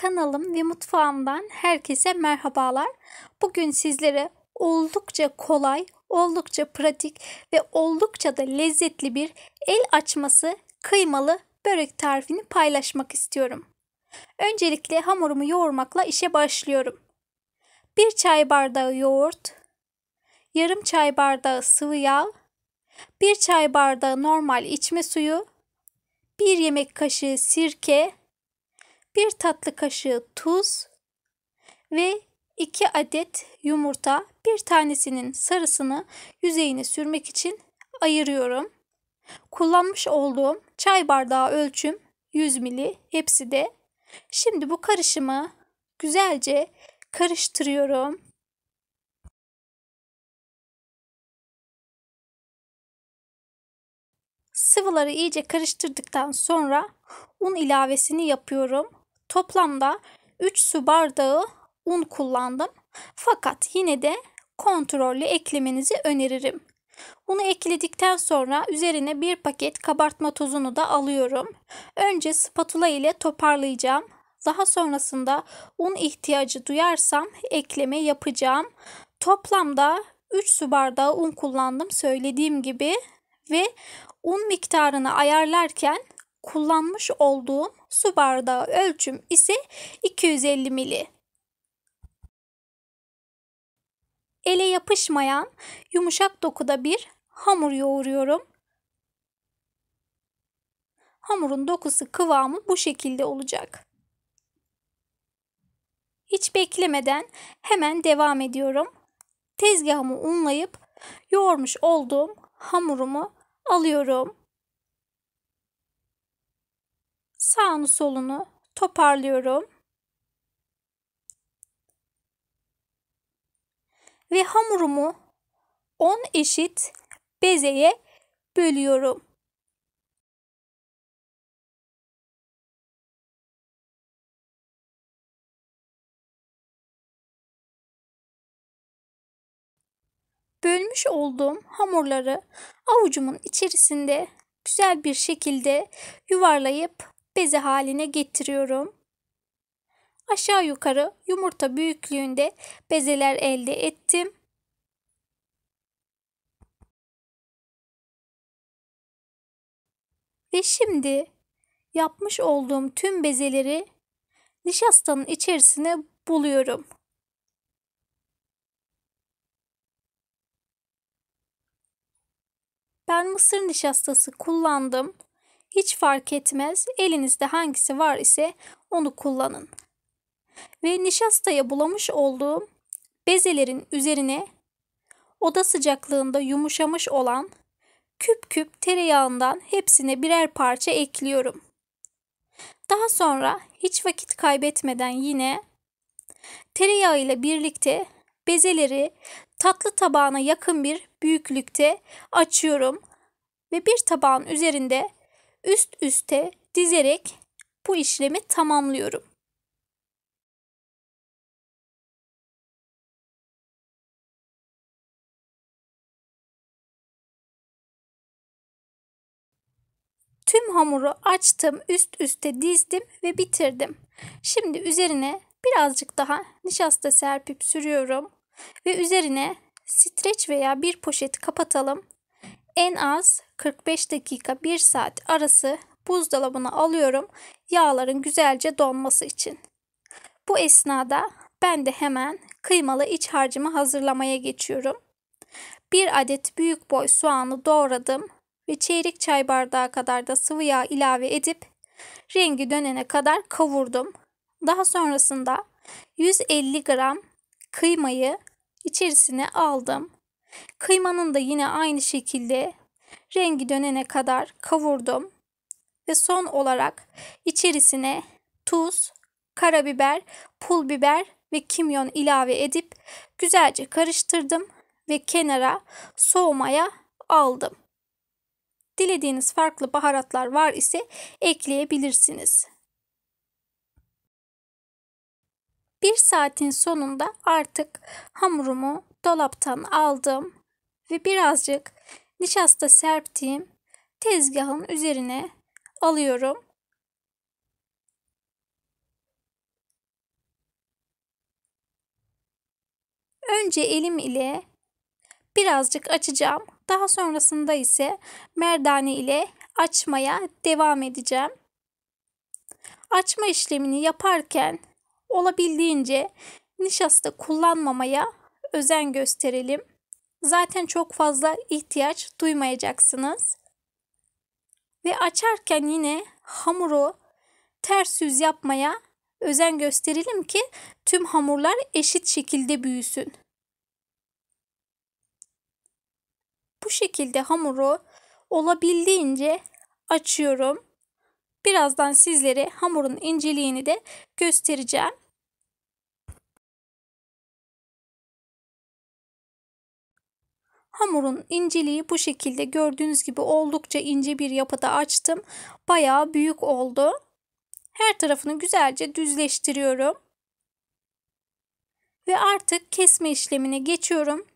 kanalım ve mutfağımdan herkese merhabalar. Bugün sizlere oldukça kolay, oldukça pratik ve oldukça da lezzetli bir el açması kıymalı börek tarifini paylaşmak istiyorum. Öncelikle hamurumu yoğurmakla işe başlıyorum. 1 çay bardağı yoğurt, yarım çay bardağı sıvı yağ, 1 çay bardağı normal içme suyu, 1 yemek kaşığı sirke, 1 tatlı kaşığı tuz ve 2 adet yumurta bir tanesinin sarısını yüzeyine sürmek için ayırıyorum. Kullanmış olduğum çay bardağı ölçüm 100 mili hepsi de. Şimdi bu karışımı güzelce karıştırıyorum. Sıvıları iyice karıştırdıktan sonra un ilavesini yapıyorum. Toplamda 3 su bardağı un kullandım. Fakat yine de kontrollü eklemenizi öneririm. Unu ekledikten sonra üzerine bir paket kabartma tozunu da alıyorum. Önce spatula ile toparlayacağım. Daha sonrasında un ihtiyacı duyarsam ekleme yapacağım. Toplamda 3 su bardağı un kullandım söylediğim gibi ve un miktarını ayarlarken kullanmış olduğum Su bardağı ölçüm ise 250 ml. Ele yapışmayan yumuşak dokuda bir hamur yoğuruyorum. Hamurun dokusu kıvamı bu şekilde olacak. Hiç beklemeden hemen devam ediyorum. Tezgahımı unlayıp yoğurmuş olduğum hamurumu alıyorum sağını solunu toparlıyorum. Ve hamurumu 10 eşit bezeye bölüyorum. Bölmüş olduğum hamurları avucumun içerisinde güzel bir şekilde yuvarlayıp bezi haline getiriyorum. Aşağı yukarı yumurta büyüklüğünde bezeler elde ettim. Ve şimdi yapmış olduğum tüm bezeleri nişastanın içerisine buluyorum. Ben mısır nişastası kullandım. Hiç fark etmez. Elinizde hangisi var ise onu kullanın. Ve nişastaya bulamış olduğum bezelerin üzerine oda sıcaklığında yumuşamış olan küp küp tereyağından hepsine birer parça ekliyorum. Daha sonra hiç vakit kaybetmeden yine tereyağı ile birlikte bezeleri tatlı tabağına yakın bir büyüklükte açıyorum ve bir tabağın üzerinde üst üste dizerek bu işlemi tamamlıyorum. Tüm hamuru açtım, üst üste dizdim ve bitirdim. Şimdi üzerine birazcık daha nişasta serpip sürüyorum ve üzerine streç veya bir poşet kapatalım. En az 45 dakika 1 saat arası buzdolabına alıyorum yağların güzelce donması için. Bu esnada ben de hemen kıymalı iç harcımı hazırlamaya geçiyorum. Bir adet büyük boy soğanı doğradım ve çeyrek çay bardağı kadar da sıvı yağ ilave edip rengi dönene kadar kavurdum. Daha sonrasında 150 gram kıymayı içerisine aldım. Kıymanın da yine aynı şekilde rengi dönene kadar kavurdum ve son olarak içerisine tuz, karabiber, pul biber ve kimyon ilave edip güzelce karıştırdım ve kenara soğumaya aldım. Dilediğiniz farklı baharatlar var ise ekleyebilirsiniz. Bir saatin sonunda artık hamurumu dolaptan aldım ve birazcık nişasta serptiğim tezgahın üzerine alıyorum. Önce elim ile birazcık açacağım. Daha sonrasında ise merdane ile açmaya devam edeceğim. Açma işlemini yaparken olabildiğince nişasta kullanmamaya özen gösterelim zaten çok fazla ihtiyaç duymayacaksınız. Ve açarken yine hamuru ters yüz yapmaya özen gösterelim ki tüm hamurlar eşit şekilde büyüsün. Bu şekilde hamuru olabildiğince açıyorum. Birazdan sizlere hamurun inceliğini de göstereceğim. Hamurun inceliği bu şekilde gördüğünüz gibi oldukça ince bir yapıda açtım. Bayağı büyük oldu. Her tarafını güzelce düzleştiriyorum. Ve artık kesme işlemine geçiyorum.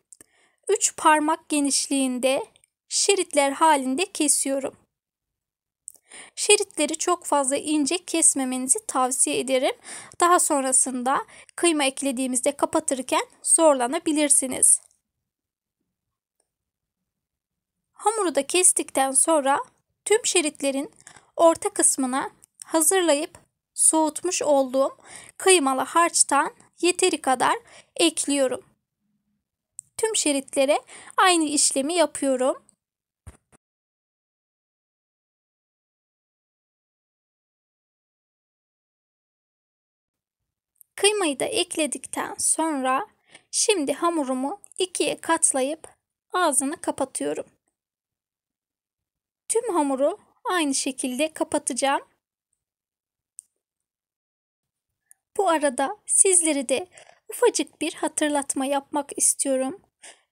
3 parmak genişliğinde şeritler halinde kesiyorum. Şeritleri çok fazla ince kesmemenizi tavsiye ederim. Daha sonrasında kıyma eklediğimizde kapatırken zorlanabilirsiniz. Hamuru da kestikten sonra tüm şeritlerin orta kısmına hazırlayıp soğutmuş olduğum kıymalı harçtan yeteri kadar ekliyorum. Tüm şeritlere aynı işlemi yapıyorum. Kıymayı da ekledikten sonra şimdi hamurumu ikiye katlayıp ağzını kapatıyorum tüm hamuru aynı şekilde kapatacağım. Bu arada sizleri de ufacık bir hatırlatma yapmak istiyorum.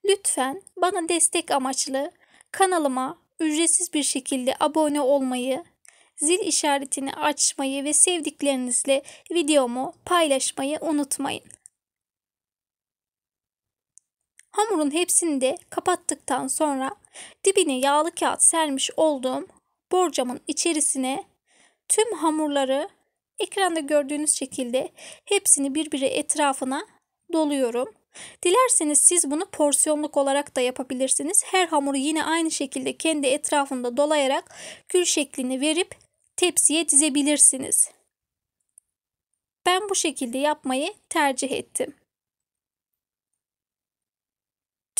Lütfen bana destek amaçlı kanalıma ücretsiz bir şekilde abone olmayı, zil işaretini açmayı ve sevdiklerinizle videomu paylaşmayı unutmayın. Hamurun hepsini de kapattıktan sonra dibine yağlı kağıt sermiş olduğum borcamın içerisine tüm hamurları ekranda gördüğünüz şekilde hepsini birbiri etrafına doluyorum. Dilerseniz siz bunu porsiyonluk olarak da yapabilirsiniz. Her hamuru yine aynı şekilde kendi etrafında dolayarak gül şeklini verip tepsiye dizebilirsiniz. Ben bu şekilde yapmayı tercih ettim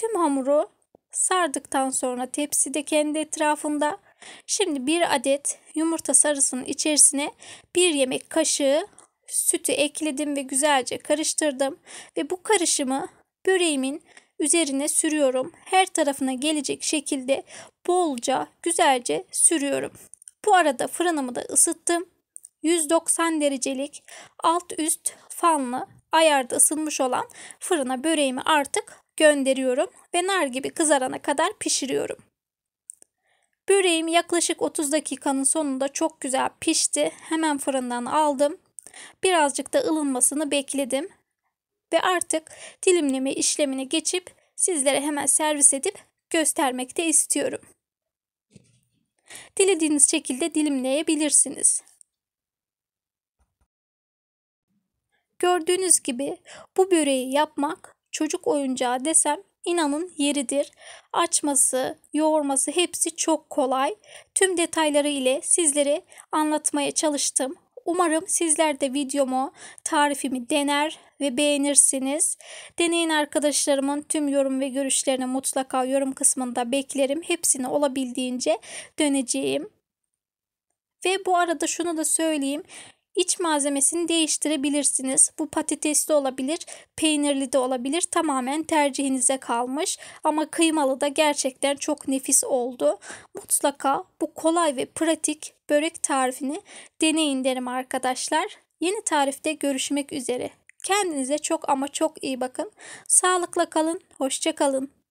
tüm hamuru sardıktan sonra tepside kendi etrafında şimdi bir adet yumurta sarısının içerisine bir yemek kaşığı sütü ekledim ve güzelce karıştırdım ve bu karışımı böreğimin üzerine sürüyorum. Her tarafına gelecek şekilde bolca güzelce sürüyorum. Bu arada fırınımı da ısıttım. 190 derecelik alt üst fanlı ayarda ısınmış olan fırına böreğimi artık gönderiyorum ve nar gibi kızarana kadar pişiriyorum. Böreğim yaklaşık 30 dakikanın sonunda çok güzel pişti. Hemen fırından aldım. Birazcık da ılınmasını bekledim. Ve artık dilimleme işlemini geçip sizlere hemen servis edip göstermek de istiyorum. Dilediğiniz şekilde dilimleyebilirsiniz. Gördüğünüz gibi bu böreği yapmak çocuk oyuncağı desem inanın yeridir. Açması, yoğurması hepsi çok kolay. Tüm detayları ile sizlere anlatmaya çalıştım. Umarım sizler de videomu, tarifimi dener ve beğenirsiniz. Deneyin arkadaşlarımın tüm yorum ve görüşlerini mutlaka yorum kısmında beklerim. Hepsini olabildiğince döneceğim. Ve bu arada şunu da söyleyeyim. İç malzemesini değiştirebilirsiniz. Bu patatesli olabilir, peynirli de olabilir. Tamamen tercihinize kalmış. Ama kıymalı da gerçekten çok nefis oldu. Mutlaka bu kolay ve pratik börek tarifini deneyin derim arkadaşlar. Yeni tarifte görüşmek üzere. Kendinize çok ama çok iyi bakın. Sağlıkla kalın, hoşça kalın.